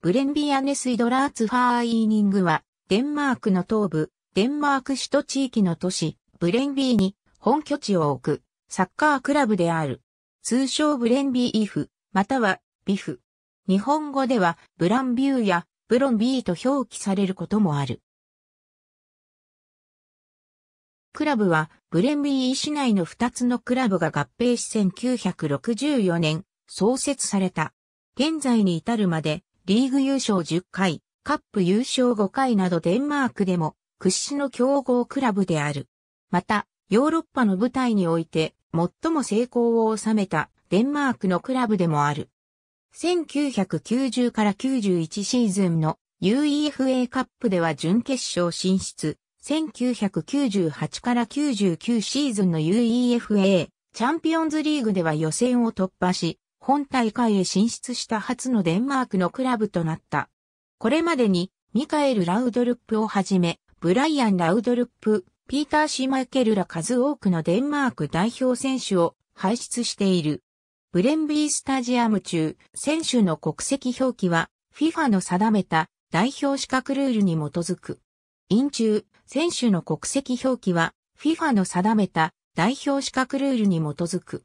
ブレンビアネスイドラーツファーイーニングは、デンマークの東部、デンマーク首都地域の都市、ブレンビーに本拠地を置く、サッカークラブである。通称ブレンビーイフ、または、ビフ。日本語では、ブランビューや、ブロンビーと表記されることもある。クラブは、ブレンビー市内の2つのクラブが合併し1964年、創設された。現在に至るまで、リーグ優勝10回、カップ優勝5回などデンマークでも屈指の強豪クラブである。また、ヨーロッパの舞台において最も成功を収めたデンマークのクラブでもある。1990から91シーズンの UEFA カップでは準決勝進出。1998から99シーズンの UEFA チャンピオンズリーグでは予選を突破し、本大会へ進出した初のデンマークのクラブとなった。これまでに、ミカエル・ラウドルップをはじめ、ブライアン・ラウドルップ、ピーター・シマイケルら数多くのデンマーク代表選手を輩出している。ブレンビースタジアム中、選手の国籍表記は FIFA の定めた代表資格ルールに基づく。院中、選手の国籍表記は FIFA の定めた代表資格ルールに基づく。